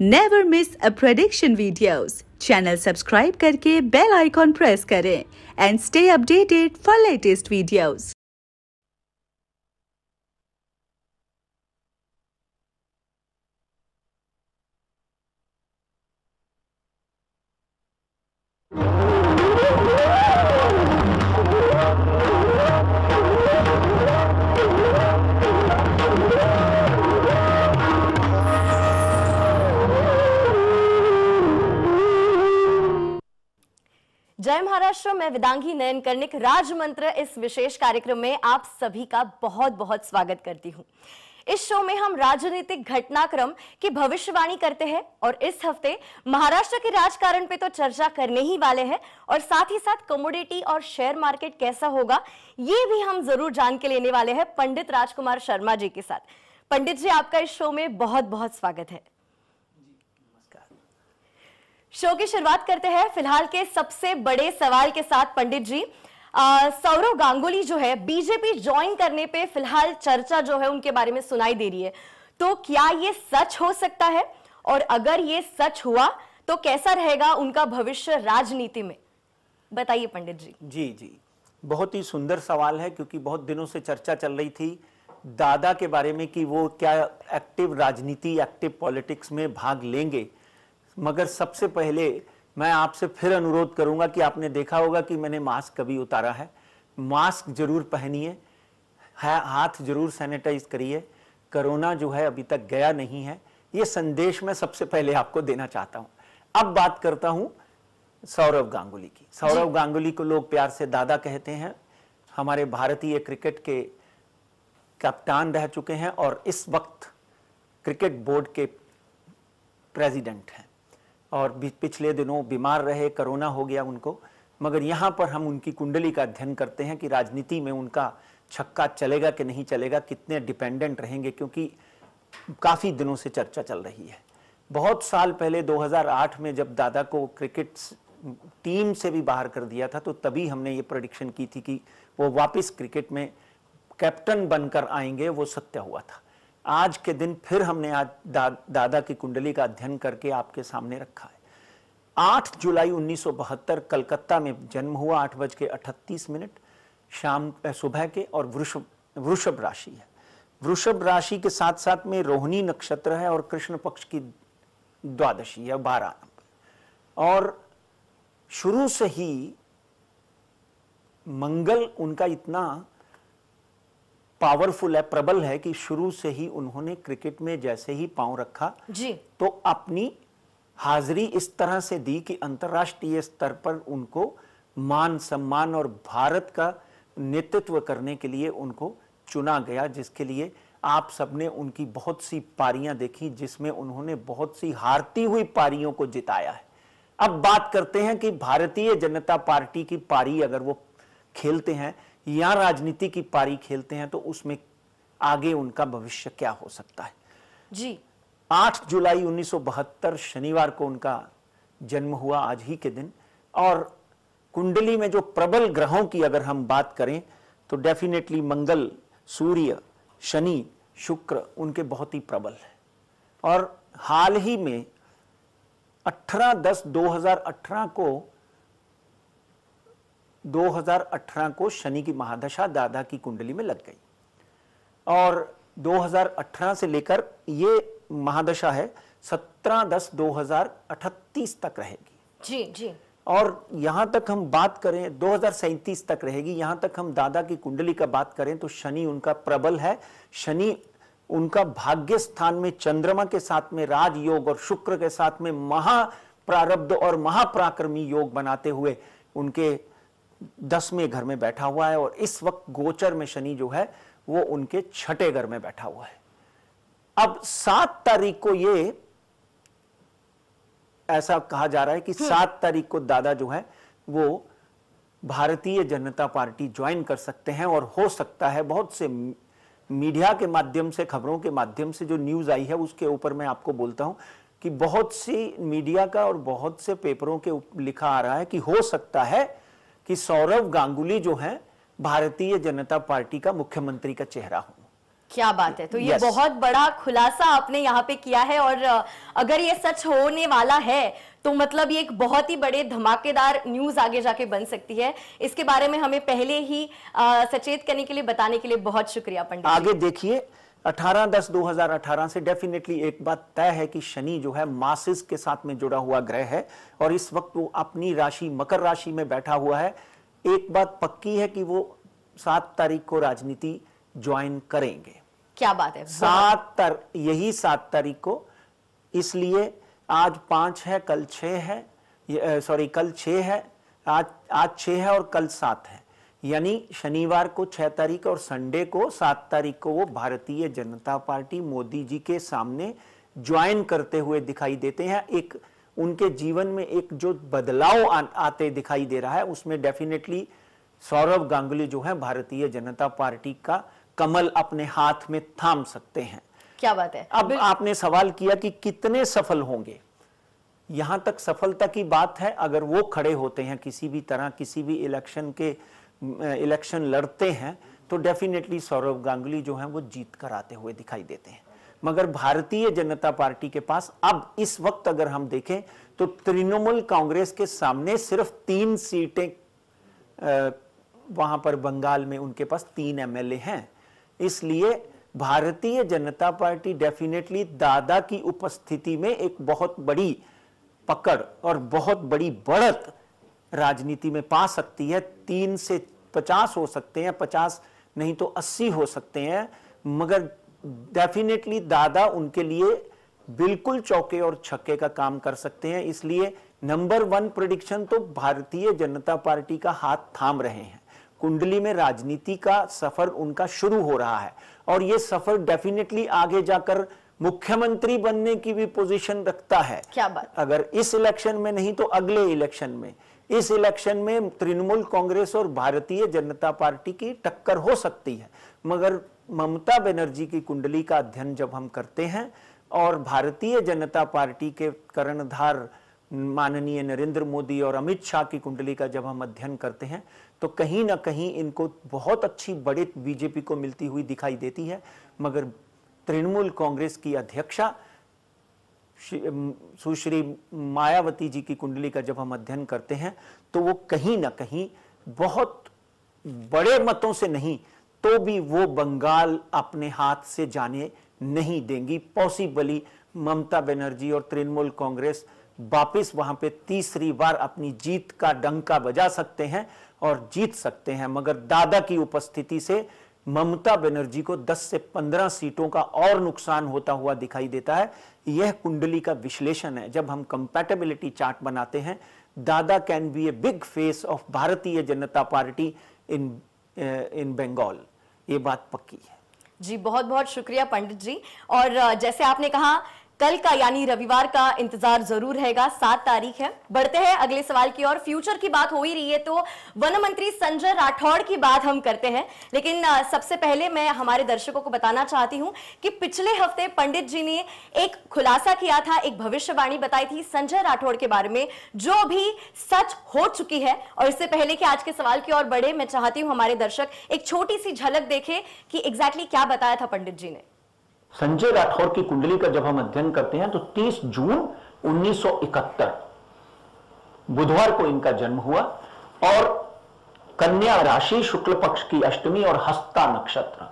Never miss a prediction videos channel subscribe करके bell icon press करें and stay updated for latest videos Jai Maharashtra मैं विदांगी नयन कर्णिक राजमंत्र इस विशेष कार्यक्रम में आप सभी का बहुत बहुत स्वागत करती हूँ इस शो में हम राजनीतिक घटनाक्रम की भविष्यवाणी करते हैं और इस हफ्ते महाराष्ट्र के राजकारण पे तो चर्चा करने ही वाले हैं और साथ ही साथ कमोडिटी और शेयर मार्केट कैसा होगा ये भी हम जरूर जान के लेने वाले हैं पंडित राजकुमार शर्मा जी के साथ पंडित जी आपका इस शो में बहुत बहुत स्वागत है शो की शुरुआत करते हैं फिलहाल के सबसे बड़े सवाल के साथ पंडित जी सौरव गांगुली जो है बीजेपी ज्वाइन करने पे फिलहाल चर्चा जो है उनके बारे में सुनाई दे रही है तो क्या ये सच हो सकता है और अगर ये सच हुआ तो कैसा रहेगा उनका भविष्य राजनीति में बताइए पंडित जी जी जी बहुत ही सुंदर सवाल है क्योंकि बहुत दिनों से चर्चा चल रही थी दादा के बारे में कि वो क्या एक्टिव राजनीति एक्टिव पॉलिटिक्स में भाग लेंगे मगर सबसे पहले मैं आपसे फिर अनुरोध करूंगा कि आपने देखा होगा कि मैंने मास्क कभी उतारा है मास्क जरूर पहनिए हाथ जरूर सैनिटाइज करिए कोरोना जो है अभी तक गया नहीं है ये संदेश मैं सबसे पहले आपको देना चाहता हूँ अब बात करता हूँ सौरव गांगुली की सौरव गांगुली को लोग प्यार से दादा कहते हैं हमारे भारतीय क्रिकेट के कप्तान रह चुके हैं और इस वक्त क्रिकेट बोर्ड के प्रेसिडेंट हैं और पिछले दिनों बीमार रहे कोरोना हो गया उनको मगर यहाँ पर हम उनकी कुंडली का अध्ययन करते हैं कि राजनीति में उनका छक्का चलेगा कि नहीं चलेगा कितने डिपेंडेंट रहेंगे क्योंकि काफ़ी दिनों से चर्चा चल रही है बहुत साल पहले 2008 में जब दादा को क्रिकेट टीम से भी बाहर कर दिया था तो तभी हमने ये प्रडिक्शन की थी कि वो वापस क्रिकेट में कैप्टन बनकर आएंगे वो सत्य हुआ था आज के दिन फिर हमने आज दा, दादा की कुंडली का अध्ययन करके आपके सामने रखा है 8 जुलाई 1972 कलकत्ता में जन्म हुआ आठ बज के अठतीस मिनट शाम सुबह के और वृषभ वृषभ राशि है वृषभ राशि के साथ साथ में रोहिणी नक्षत्र है और कृष्ण पक्ष की द्वादशी है बारह और शुरू से ही मंगल उनका इतना पावरफुल है प्रबल है कि शुरू से ही उन्होंने क्रिकेट में जैसे ही पांव रखा जी तो अपनी हाजिरी इस तरह से दी कि अंतरराष्ट्रीय स्तर पर उनको मान सम्मान और भारत का नेतृत्व करने के लिए उनको चुना गया जिसके लिए आप सबने उनकी बहुत सी पारियां देखी जिसमें उन्होंने बहुत सी हारती हुई पारियों को जिताया है अब बात करते हैं कि भारतीय जनता पार्टी की पारी अगर वो खेलते हैं या राजनीति की पारी खेलते हैं तो उसमें आगे उनका भविष्य क्या हो सकता है जी 8 जुलाई 1972 शनिवार को उनका जन्म हुआ आज ही के दिन और कुंडली में जो प्रबल ग्रहों की अगर हम बात करें तो डेफिनेटली मंगल सूर्य शनि शुक्र उनके बहुत ही प्रबल है और हाल ही में 18 दस 2018 को 2018 को शनि की महादशा दादा की कुंडली में लग गई और 2018 से लेकर ये महादशा है 17 दस 2038 तक रहेगी जी जी और यहाँ तक हम बात करें दो तक रहेगी यहाँ तक हम दादा की कुंडली का बात करें तो शनि उनका प्रबल है शनि उनका भाग्य स्थान में चंद्रमा के साथ में राजयोग और शुक्र के साथ में महा प्रारब्ध और महाप्राक्रमी योग बनाते हुए उनके दसवें घर में बैठा हुआ है और इस वक्त गोचर में शनि जो है वो उनके छठे घर में बैठा हुआ है अब सात तारीख को ये ऐसा कहा जा रहा है कि हम्म। सात तारीख को दादा जो है वो भारतीय जनता पार्टी ज्वाइन कर सकते हैं और हो सकता है बहुत से मीडिया के माध्यम से खबरों के माध्यम से जो न्यूज आई है उसके ऊपर मैं आपको बोलता हूं कि बहुत सी मीडिया का और बहुत से पेपरों के लिखा आ रहा है कि हो सकता है कि सौरव गांगुली जो है भारतीय जनता पार्टी का मुख्यमंत्री का चेहरा हो क्या बात है तो ये बहुत बड़ा खुलासा आपने यहाँ पे किया है और अगर ये सच होने वाला है तो मतलब ये एक बहुत ही बड़े धमाकेदार न्यूज आगे जाके बन सकती है इसके बारे में हमें पहले ही आ, सचेत करने के लिए बताने के लिए बहुत शुक्रिया पंडित आगे देखिए 18 दस 2018 से डेफिनेटली एक बात तय है कि शनि जो है मासिस के साथ में जुड़ा हुआ ग्रह है और इस वक्त वो अपनी राशि मकर राशि में बैठा हुआ है एक बात पक्की है कि वो सात तारीख को राजनीति ज्वाइन करेंगे क्या बात है सात तर यही सात तारीख को इसलिए आज पांच है कल छह है सॉरी कल छ है आज आज छह है और कल सात है यानी शनिवार को छह तारीख और संडे को सात तारीख को वो भारतीय जनता पार्टी मोदी जी के सामने ज्वाइन करते हुए दिखाई देते हैं एक उनके जीवन में एक जो बदलाव आ, आते दिखाई दे रहा है उसमें डेफिनेटली सौरभ गांगुली जो है भारतीय जनता पार्टी का कमल अपने हाथ में थाम सकते हैं क्या बात है अब आपने सवाल किया कि कितने सफल होंगे यहां तक सफलता की बात है अगर वो खड़े होते हैं किसी भी तरह किसी भी इलेक्शन के इलेक्शन लड़ते हैं तो डेफिनेटली सौरभ गांगुली जो हैं वो जीत कर आते हुए दिखाई देते हैं मगर भारतीय जनता पार्टी के पास अब इस वक्त अगर हम देखें तो तृणमूल कांग्रेस के सामने सिर्फ तीन सीटें वहां पर बंगाल में उनके पास तीन एमएलए हैं इसलिए भारतीय जनता पार्टी डेफिनेटली दादा की उपस्थिति में एक बहुत बड़ी पकड़ और बहुत बड़ी बढ़त राजनीति में पा सकती है तीन से पचास हो सकते हैं पचास नहीं तो अस्सी हो सकते हैं मगर डेफिनेटली दादा उनके लिए बिल्कुल चौके और छक्के का काम कर सकते हैं इसलिए नंबर वन प्रोडिक्शन तो भारतीय जनता पार्टी का हाथ थाम रहे हैं कुंडली में राजनीति का सफर उनका शुरू हो रहा है और ये सफर डेफिनेटली आगे जाकर मुख्यमंत्री बनने की भी पोजीशन रखता है क्या बात अगर इस इलेक्शन में नहीं तो अगले इलेक्शन में इस इलेक्शन में तृणमूल कांग्रेस और भारतीय जनता पार्टी की टक्कर हो सकती है मगर ममता बनर्जी की कुंडली का अध्ययन जब हम करते हैं और भारतीय जनता पार्टी के कर्णधार माननीय नरेंद्र मोदी और अमित शाह की कुंडली का जब हम अध्ययन करते हैं तो कहीं ना कहीं इनको बहुत अच्छी बड़े बीजेपी को मिलती हुई दिखाई देती है मगर तृणमूल कांग्रेस की अध्यक्षा सुश्री मायावती जी की कुंडली का जब हम अध्ययन करते हैं तो वो कहीं ना कहीं बहुत बड़े मतों से नहीं तो भी वो बंगाल अपने हाथ से जाने नहीं देंगी पॉसिबली ममता बनर्जी और तृणमूल कांग्रेस वापिस वहां पे तीसरी बार अपनी जीत का डंका बजा सकते हैं और जीत सकते हैं मगर दादा की उपस्थिति से ममता बनर्जी को 10 से 15 सीटों का और नुकसान होता हुआ दिखाई देता है यह कुंडली का विश्लेषण है जब हम कंपैटिबिलिटी चार्ट बनाते हैं दादा can be a big face off Bharatiya Janata party इन इन बंगाल ये बात पक्की है जी बहुत बहुत शुक्रिया पंडित जी और जैसे आपने कहा कल का यानी रविवार का इंतजार जरूर रहेगा सात तारीख है बढ़ते हैं अगले सवाल की और फ्यूचर की बात हो ही रही है तो वन मंत्री संजय राठौड़ की बात हम करते हैं लेकिन सबसे पहले मैं हमारे दर्शकों को बताना चाहती हूं कि पिछले हफ्ते पंडित जी ने एक खुलासा किया था एक भविष्यवाणी बताई थी संजय राठौड़ के बारे में जो भी सच हो चुकी है और इससे पहले कि आज के सवाल की ओर बढ़े मैं चाहती हूँ हमारे दर्शक एक छोटी सी झलक देखे कि एग्जैक्टली exactly क्या बताया था पंडित जी ने संजय राठौर की कुंडली का जब हम अध्ययन करते हैं तो 30 जून 1971 बुधवार को इनका जन्म हुआ और कन्या राशि शुक्ल पक्ष की अष्टमी और हस्ता नक्षत्र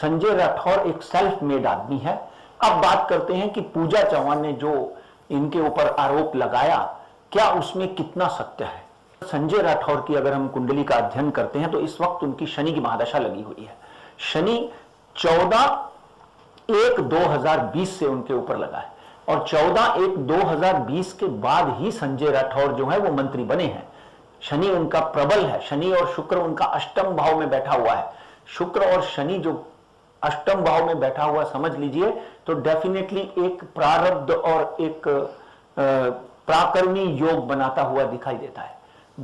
संजय राठौर एक सेल्फ मेड आदमी है अब बात करते हैं कि पूजा चौहान ने जो इनके ऊपर आरोप लगाया क्या उसमें कितना सत्य है संजय राठौर की अगर हम कुंडली का अध्ययन करते हैं तो इस वक्त उनकी शनि की महादशा लगी हुई है शनि 14 एक 2020 से उनके ऊपर लगा है और 14 एक 2020 के बाद ही संजय राठौर जो है वो मंत्री बने हैं शनि उनका प्रबल है शनि और शुक्र उनका अष्टम भाव में बैठा हुआ है शुक्र और शनि जो अष्टम भाव में बैठा हुआ समझ लीजिए तो डेफिनेटली एक प्रारब्ध और एक प्राकर्मी योग बनाता हुआ दिखाई देता है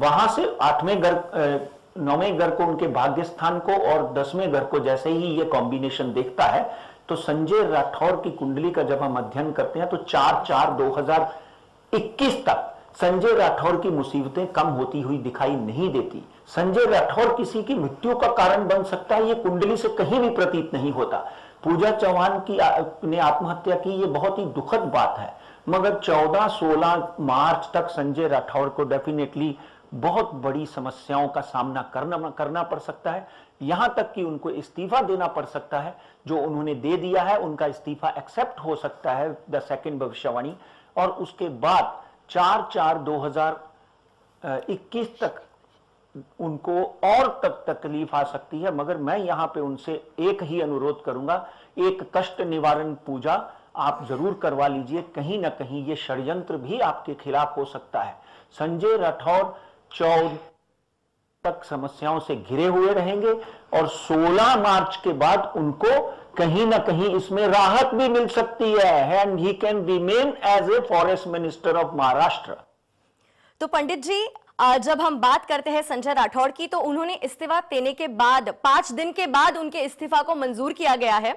वहां से आठवें घर नौवें घर को उनके भाग्य स्थान को और दसवें घर को जैसे ही ये कॉम्बिनेशन देखता है तो संजय राठौर की कुंडली का जब हम अध्ययन करते हैं तो चार चार 2021 तक संजय राठौर की मुसीबतें कम होती हुई दिखाई नहीं देती संजय राठौर किसी की मृत्यु का कारण बन सकता है ये कुंडली से कहीं भी प्रतीत नहीं होता पूजा चौहान की ने आत्महत्या की ये बहुत ही दुखद बात है मगर 14-16 मार्च तक संजय राठौर को डेफिनेटली बहुत बड़ी समस्याओं का सामना करना करना पड़ सकता है यहां तक कि उनको इस्तीफा देना पड़ सकता है जो उन्होंने दे दिया है उनका इस्तीफा एक्सेप्ट हो सकता है द सेकेंड भविष्यवाणी और उसके बाद चार चार दो हजार इक्कीस तक उनको और तक तकलीफ आ सकती है मगर मैं यहां पे उनसे एक ही अनुरोध करूंगा एक कष्ट निवारण पूजा आप जरूर करवा लीजिए कहीं ना कहीं ये षड्यंत्र भी आपके खिलाफ हो सकता है संजय राठौर चौध तक समस्याओं से घिरे हुए रहेंगे और 16 मार्च के बाद उनको कहीं ना कहीं इसमें राहत भी मिल सकती है and he can remain as a forest minister of Maharashtra तो पंडित जी जब हम बात करते हैं संजय राठौड़ की तो उन्होंने इस्तीफा देने के बाद पांच दिन के बाद उनके इस्तीफा को मंजूर किया गया है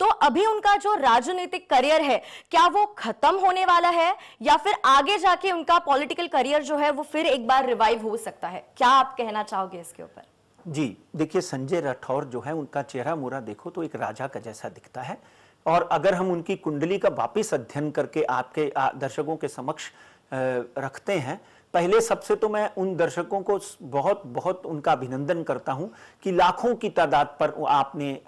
तो अभी उनका जो राजनीतिक करियर है क्या वो खत्म होने वाला है या फिर आगे जाके उनका पॉलिटिकल करियर जो है वो फिर एक बार रिवाइव हो सकता है क्या आप कहना चाहोगे इसके ऊपर जी देखिए संजय राठौर जो है उनका चेहरा मोरा देखो तो एक राजा का जैसा दिखता है और अगर हम उनकी कुंडली का वापिस अध्ययन करके आपके दर्शकों के समक्ष रखते हैं पहले सबसे तो मैं उन दर्शकों को बहुत बहुत उनका अभिनंदन करता हूं कि लाखों की तादाद पर आपने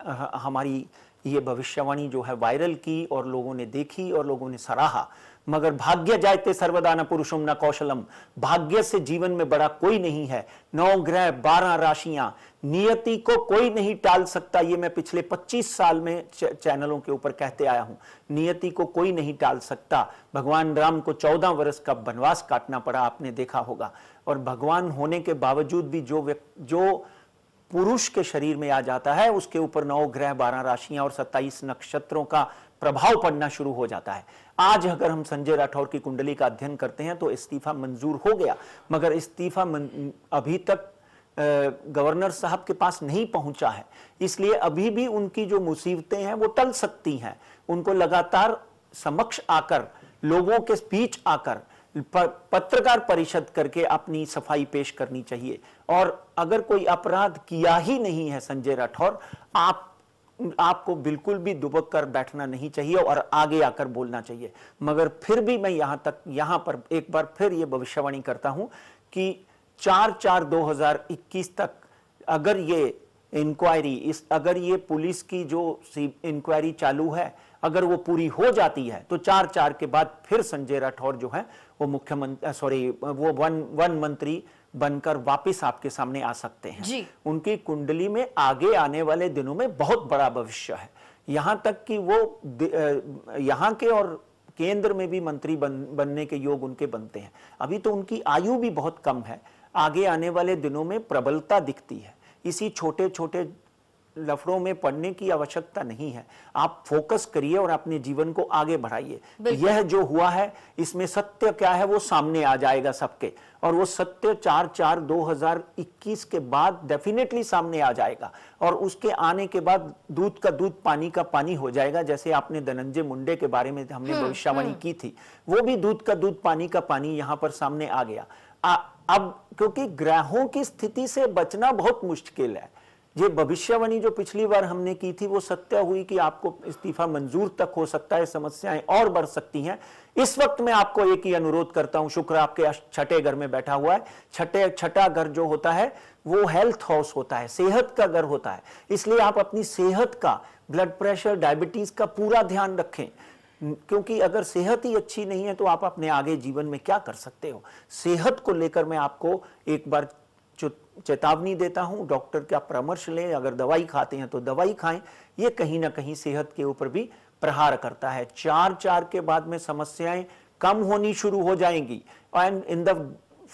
हमारी ये भविष्यवाणी जो है वायरल की और लोगों ने देखी और लोगों ने सराहा मगर भाग्य जायते सर्वदा न पुरुषम न कौशलम भाग्य से जीवन में बड़ा कोई नहीं है नौ ग्रह बारह राशियां नियति को कोई नहीं टाल सकता ये मैं पिछले 25 साल में चैनलों के ऊपर कहते आया हूं नियति को कोई नहीं टाल सकता भगवान राम को 14 वर्ष का वनवास काटना पड़ा आपने देखा होगा और भगवान होने के बावजूद भी जो जो पुरुष के शरीर में आ जाता है उसके ऊपर नौ ग्रह बारह राशियां और सत्ताईस नक्षत्रों का प्रभाव पड़ना शुरू हो जाता है आज अगर हम संजय राठौर की कुंडली का अध्ययन करते हैं तो इस्तीफा मंजूर हो गया मगर इस्तीफा अभी तक गवर्नर साहब के पास नहीं पहुंचा है इसलिए अभी भी उनकी जो मुसीबतें हैं वो टल सकती हैं उनको लगातार समक्ष आकर लोगों के बीच आकर पत्रकार परिषद करके अपनी सफाई पेश करनी चाहिए और अगर कोई अपराध किया ही नहीं है संजय राठौर आप आपको बिल्कुल भी दुबक कर बैठना नहीं चाहिए और आगे आकर बोलना चाहिए मगर फिर भी मैं यहां तक यहां पर एक बार फिर यह भविष्यवाणी करता हूं कि चार चार 2021 तक अगर ये इंक्वायरी इस अगर ये पुलिस की जो इंक्वायरी चालू है अगर वो पूरी हो जाती है तो चार चार के बाद फिर संजय राठौर जो है वो मुख्यमंत्री सॉरी वो वन वन मंत्री बनकर वापस आपके सामने आ सकते हैं जी। उनकी कुंडली में आगे आने वाले दिनों में बहुत बड़ा भविष्य है यहाँ तक कि वो यहाँ के और केंद्र में भी मंत्री बन, बनने के योग उनके बनते हैं अभी तो उनकी आयु भी बहुत कम है आगे आने वाले दिनों में प्रबलता दिखती है इसी छोटे छोटे लफड़ों में पढ़ने की आवश्यकता नहीं है आप फोकस करिए और अपने जीवन को आगे बढ़ाइए यह जो हुआ है इसमें सत्य क्या है वो सामने आ जाएगा सबके और वो सत्य चार चार 2021 के बाद डेफिनेटली सामने आ जाएगा और उसके आने के बाद दूध का दूध पानी का पानी हो जाएगा जैसे आपने धनंजय मुंडे के बारे में हमने हम्म, भविष्यवाणी हम्म। की थी वो भी दूध का दूध पानी का पानी यहाँ पर सामने आ गया आ, अब क्योंकि ग्रहों की स्थिति से बचना बहुत मुश्किल है ये भविष्यवाणी जो पिछली बार हमने की थी वो सत्य हुई कि आपको इस्तीफा मंजूर तक हो सकता है समस्याएं और बढ़ सकती हैं इस वक्त मैं आपको एक ही अनुरोध करता हूं शुक्र आपके छठे घर में बैठा हुआ है छठे छठा घर जो होता है वो हेल्थ हाउस होता है सेहत का घर होता है इसलिए आप अपनी सेहत का ब्लड प्रेशर डायबिटीज का पूरा ध्यान रखें क्योंकि अगर सेहत ही अच्छी नहीं है तो आप अपने आगे जीवन में क्या कर सकते हो सेहत को लेकर मैं आपको एक बार चेतावनी देता हूँ डॉक्टर का परामर्श लें अगर दवाई खाते हैं तो दवाई खाएं ये कहीं ना कहीं सेहत के ऊपर भी प्रहार करता है चार चार के बाद में समस्याएं कम होनी शुरू हो जाएंगी and in the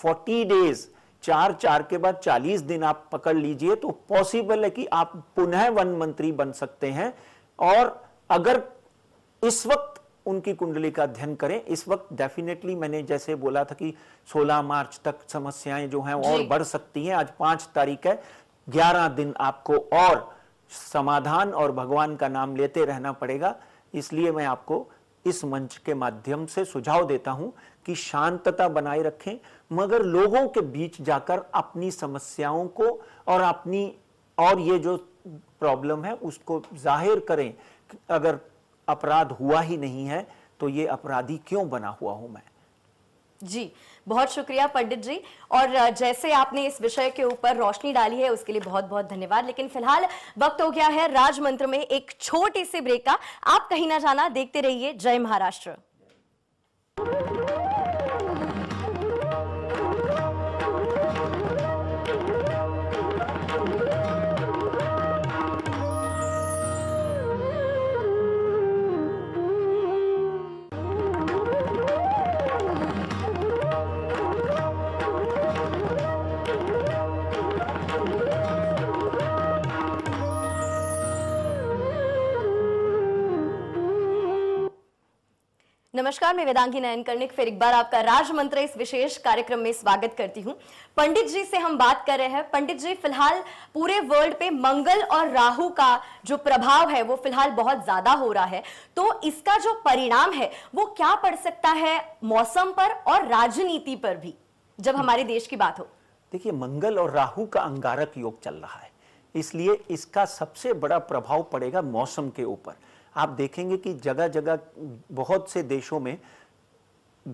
forty days चार चार के बाद चालीस दिन आप पकड़ लीजिए तो पॉसिबल है कि आप पुनः वन मंत्री बन सकते हैं और अगर इस वक्त उनकी कुंडली का अध्ययन करें इस वक्त डेफिनेटली मैंने जैसे बोला था कि 16 मार्च तक समस्याएं जो हैं और बढ़ सकती हैं आज पांच तारीख है ग्यारह दिन आपको और समाधान और भगवान का नाम लेते रहना पड़ेगा इसलिए मैं आपको इस मंच के माध्यम से सुझाव देता हूं कि शांतता बनाए रखें मगर लोगों के बीच जाकर अपनी समस्याओं को और अपनी और ये जो प्रॉब्लम है उसको जाहिर करें अगर अपराध हुआ ही नहीं है तो ये अपराधी क्यों बना हुआ हूं मैं जी बहुत शुक्रिया पंडित जी और जैसे आपने इस विषय के ऊपर रोशनी डाली है उसके लिए बहुत बहुत धन्यवाद लेकिन फिलहाल वक्त हो गया है राजमंत्र में एक छोटे से ब्रेक का आप कहीं ना जाना देखते रहिए जय महाराष्ट्र नमस्कार मैं वेदांगी नयन कर्णिक फिर एक बार आपका राजमंत्र इस विशेष कार्यक्रम में स्वागत करती हूँ पंडित जी से हम बात कर रहे हैं पंडित जी फिलहाल पूरे वर्ल्ड पे मंगल और राहु का जो प्रभाव है वो फिलहाल बहुत ज्यादा हो रहा है तो इसका जो परिणाम है वो क्या पड़ सकता है मौसम पर और राजनीति पर भी जब हमारे देश की बात हो देखिए मंगल और राहु का अंगारक योग चल रहा है इसलिए इसका सबसे बड़ा प्रभाव पड़ेगा मौसम के ऊपर आप देखेंगे कि जगह जगह बहुत से देशों में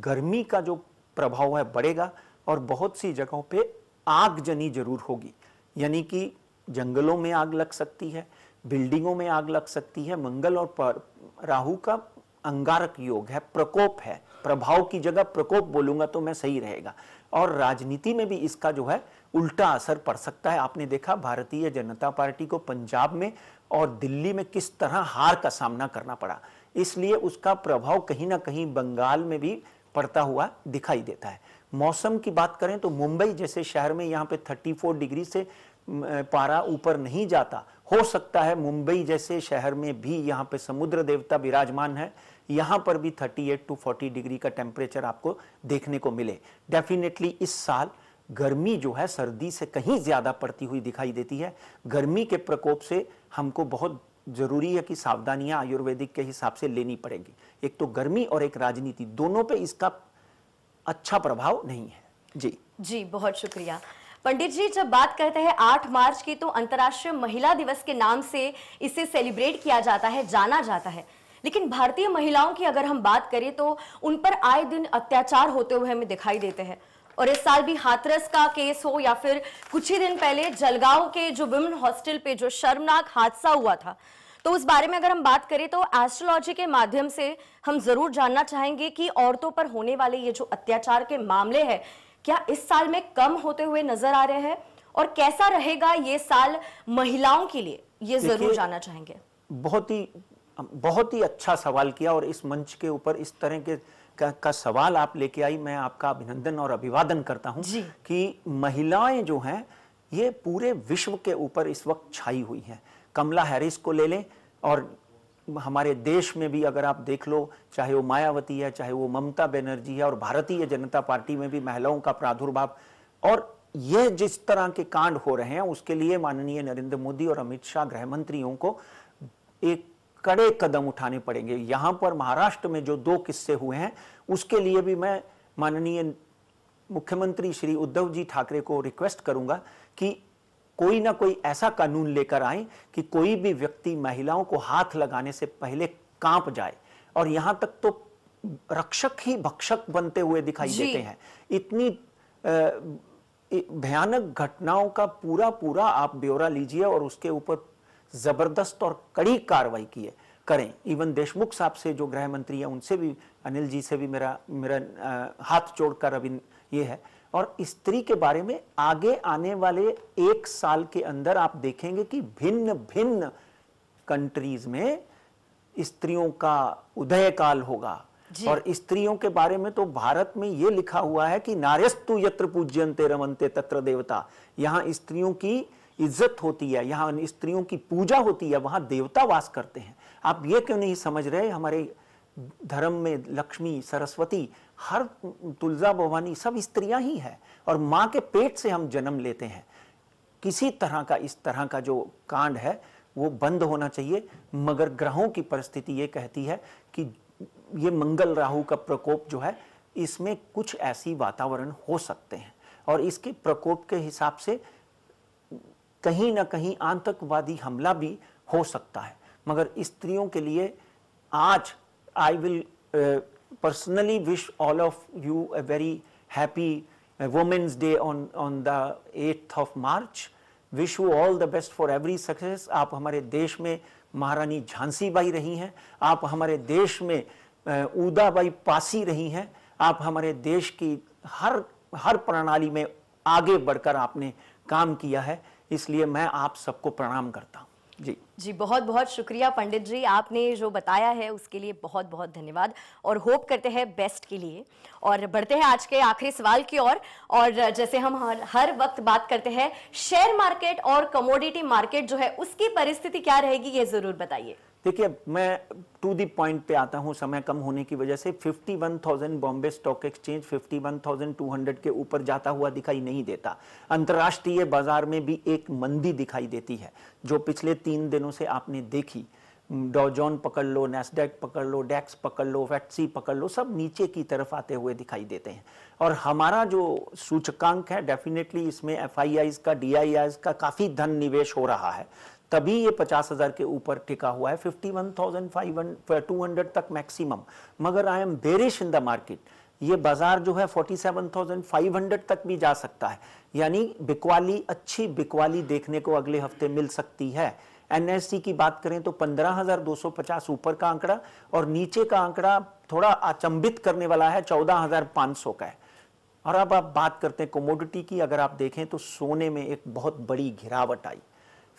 गर्मी का जो प्रभाव है बढ़ेगा और बहुत सी जगहों पे आगजनी जरूर होगी यानी कि जंगलों में आग लग सकती है बिल्डिंगों में आग लग सकती है मंगल और पर, राहु का अंगारक योग है प्रकोप है प्रभाव की जगह प्रकोप बोलूंगा तो मैं सही रहेगा और राजनीति में भी इसका जो है उल्टा असर पड़ सकता है आपने देखा भारतीय जनता पार्टी को पंजाब में और दिल्ली में किस तरह हार का सामना करना पड़ा इसलिए उसका प्रभाव कहीं ना कहीं बंगाल में भी पड़ता हुआ दिखाई देता है मौसम की बात करें तो मुंबई जैसे शहर में यहाँ पे 34 डिग्री से पारा ऊपर नहीं जाता हो सकता है मुंबई जैसे शहर में भी यहाँ पे समुद्र देवता विराजमान है यहाँ पर भी 38 टू 40 डिग्री का टेम्परेचर आपको देखने को मिले डेफिनेटली इस साल गर्मी जो है सर्दी से कहीं ज़्यादा पड़ती हुई दिखाई देती है गर्मी के प्रकोप से हमको बहुत ज़रूरी है कि सावधानियां आयुर्वेदिक के हिसाब से लेनी पड़ेगी एक तो गर्मी और एक राजनीति दोनों पे इसका अच्छा प्रभाव नहीं है जी जी बहुत शुक्रिया पंडित जी जब बात करते हैं आठ मार्च की तो अंतर्राष्ट्रीय महिला दिवस के नाम से इसे सेलिब्रेट किया जाता है जाना जाता है लेकिन भारतीय महिलाओं की अगर हम बात करें तो उन पर आए दिन अत्याचार होते हुए हमें दिखाई देते हैं और इस साल भी हाथरस का केस हो या फिर कुछ ही दिन पहले जलगांव के जो विमेन हॉस्टल पे जो शर्मनाक हादसा हुआ था तो उस बारे में अगर हम बात करें तो एस्ट्रोलॉजी के माध्यम से हम जरूर जानना चाहेंगे कि औरतों पर होने वाले ये जो अत्याचार के मामले हैं क्या इस साल में कम होते हुए नजर आ रहे हैं और कैसा रहेगा ये साल महिलाओं के लिए ये जरूर जानना चाहेंगे बहुत ही बहुत ही अच्छा सवाल किया और इस मंच के ऊपर इस तरह के का, का सवाल आप लेके आई मैं आपका अभिनंदन और अभिवादन करता हूँ कि महिलाएं जो हैं ये पूरे विश्व के ऊपर इस वक्त छाई हुई हैं कमला हैरिस को ले लें और हमारे देश में भी अगर आप देख लो चाहे वो मायावती है चाहे वो ममता बनर्जी है और भारतीय जनता पार्टी में भी महिलाओं का प्रादुर्भाव और ये जिस तरह के कांड हो रहे हैं उसके लिए माननीय नरेंद्र मोदी और अमित शाह गृह मंत्रियों को एक कड़े कदम उठाने पड़ेंगे यहां पर महाराष्ट्र में जो दो किस्से हुए हैं उसके लिए भी मैं माननीय मुख्यमंत्री श्री उद्धव जी ठाकरे को रिक्वेस्ट करूंगा कि कोई ना कोई ऐसा कानून लेकर आए कि कोई भी व्यक्ति महिलाओं को हाथ लगाने से पहले कांप जाए और यहां तक तो रक्षक ही भक्षक बनते हुए दिखाई देते हैं इतनी भयानक घटनाओं का पूरा पूरा आप ब्यौरा लीजिए और उसके ऊपर ज़बरदस्त और कड़ी कार्रवाई की है करें इवन देशमुख साहब से जो गृह मंत्री हैं उनसे भी अनिल जी से भी मेरा मेरा हाथ जोड़कर अभी ये है और स्त्री के बारे में आगे आने वाले एक साल के अंदर आप देखेंगे कि भिन्न भिन्न कंट्रीज में स्त्रियों का उदय काल होगा और स्त्रियों के बारे में तो भारत में ये लिखा हुआ है कि नारियस्तु यत्र पूज्यंते रमनते तत्र देवता यहां स्त्रियों की इज्जत होती है यहाँ स्त्रियों की पूजा होती है वहाँ देवता वास करते हैं आप ये क्यों नहीं समझ रहे हमारे धर्म में लक्ष्मी सरस्वती हर तुलजा भवानी सब स्त्रियाँ ही है और माँ के पेट से हम जन्म लेते हैं किसी तरह का इस तरह का जो कांड है वो बंद होना चाहिए मगर ग्रहों की परिस्थिति ये कहती है कि ये मंगल राहु का प्रकोप जो है इसमें कुछ ऐसी वातावरण हो सकते हैं और इसके प्रकोप के हिसाब से कहीं ना कहीं आतंकवादी हमला भी हो सकता है मगर स्त्रियों के लिए आज I will personally wish all of you a very happy women's day on on the eighth of March wish you all the best for every success आप हमारे देश में महारानी झांसी बाई रही हैं आप हमारे देश में uh, बाई पासी रही हैं आप हमारे देश की हर हर प्रणाली में आगे बढ़कर आपने काम किया है इसलिए मैं आप सबको प्रणाम करता हूँ जी जी बहुत बहुत शुक्रिया पंडित जी आपने जो बताया है उसके लिए बहुत बहुत धन्यवाद और होप करते हैं बेस्ट के लिए और बढ़ते हैं आज के आखिरी सवाल की ओर और, और जैसे हम हर, हर वक्त बात करते हैं शेयर मार्केट और कमोडिटी मार्केट जो है उसकी परिस्थिति क्या रहेगी ये ज़रूर बताइए देखिए मैं टू दी पॉइंट पे आता हूँ समय कम होने की वजह से 51,000 बॉम्बे स्टॉक एक्सचेंज 51,200 के ऊपर जाता हुआ दिखाई नहीं देता अंतर्राष्ट्रीय बाजार में भी एक मंदी दिखाई देती है जो पिछले तीन दिनों से आपने देखी डॉजॉन पकड़ लो नेस्डेक पकड़ लो डैक्स पकड़ लो वेटसी पकड़ लो सब नीचे की तरफ आते हुए दिखाई देते हैं और हमारा जो सूचकांक है डेफिनेटली इसमें एफ का डी का काफ़ी धन निवेश हो रहा है तभी ये पचास हजार के ऊपर टिका हुआ है fifty one thousand five two hundred तक मैक्सिमम मगर I am bearish in the market ये बाजार जो है हंड्रेड तक भी जा सकता है यानी बिकवाली अच्छी बिकवाली देखने को अगले हफ्ते मिल सकती है एनएससी की बात करें तो पचास ऊपर का आंकड़ा और नीचे का आंकड़ा थोड़ा अचंबित करने वाला है चौदह हजार पांच सौ का है और अब आप बात करते हैं कमोडिटी की अगर आप देखें तो सोने में एक बहुत बड़ी गिरावट आई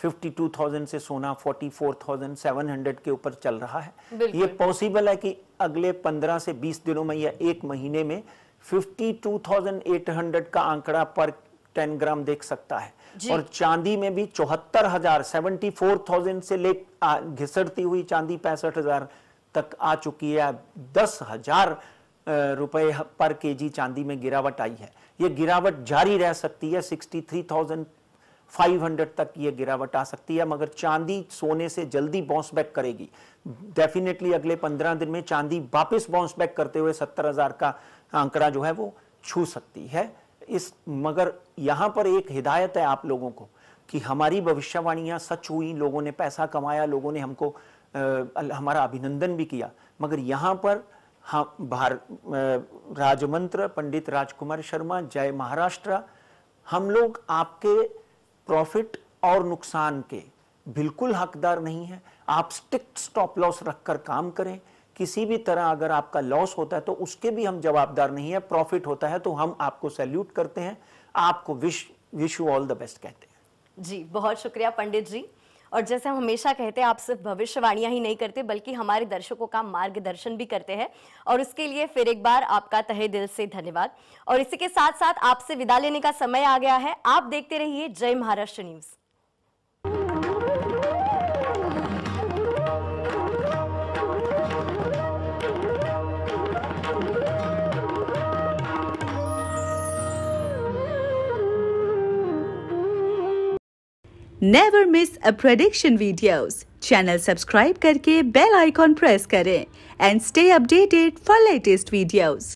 52,000 से सोना 44,700 के ऊपर चल रहा है ये पॉसिबल है कि अगले 15 से 20 दिनों में या एक महीने में 52,800 का आंकड़ा पर 10 ग्राम देख सकता है और चांदी में भी चौहत्तर हजार से ले घिसड़ती हुई चांदी पैंसठ तक आ चुकी है दस हजार रुपए पर केजी चांदी में गिरावट आई है ये गिरावट जारी रह सकती है 63,000 500 तक ये गिरावट आ सकती है मगर चांदी सोने से जल्दी बाउंस बैक करेगी डेफिनेटली अगले 15 दिन में चांदी वापस बाउंस बैक करते हुए 70,000 का आंकड़ा जो है वो छू सकती है इस मगर यहाँ पर एक हिदायत है आप लोगों को कि हमारी भविष्यवाणियाँ सच हुई लोगों ने पैसा कमाया लोगों ने हमको आ, हमारा अभिनंदन भी किया मगर यहाँ पर हम भार राजमंत्र पंडित राजकुमार शर्मा जय महाराष्ट्र हम लोग आपके प्रॉफिट और नुकसान के बिल्कुल हकदार नहीं है आप स्टिक स्टॉप लॉस रखकर काम करें किसी भी तरह अगर आपका लॉस होता है तो उसके भी हम जवाबदार नहीं है प्रॉफिट होता है तो हम आपको सैल्यूट करते हैं आपको wish wish you all the best कहते हैं जी बहुत शुक्रिया पंडित जी और जैसे हम हमेशा कहते हैं आप सिर्फ भविष्यवाणियां ही नहीं करते बल्कि हमारे दर्शकों का मार्गदर्शन भी करते हैं और उसके लिए फिर एक बार आपका तहे दिल से धन्यवाद और इसी के साथ साथ आपसे विदा लेने का समय आ गया है आप देखते रहिए Jai Maharashtra news never miss a prediction videos channel subscribe करके बेल आइकॉन प्रेस करें and stay updated for latest videos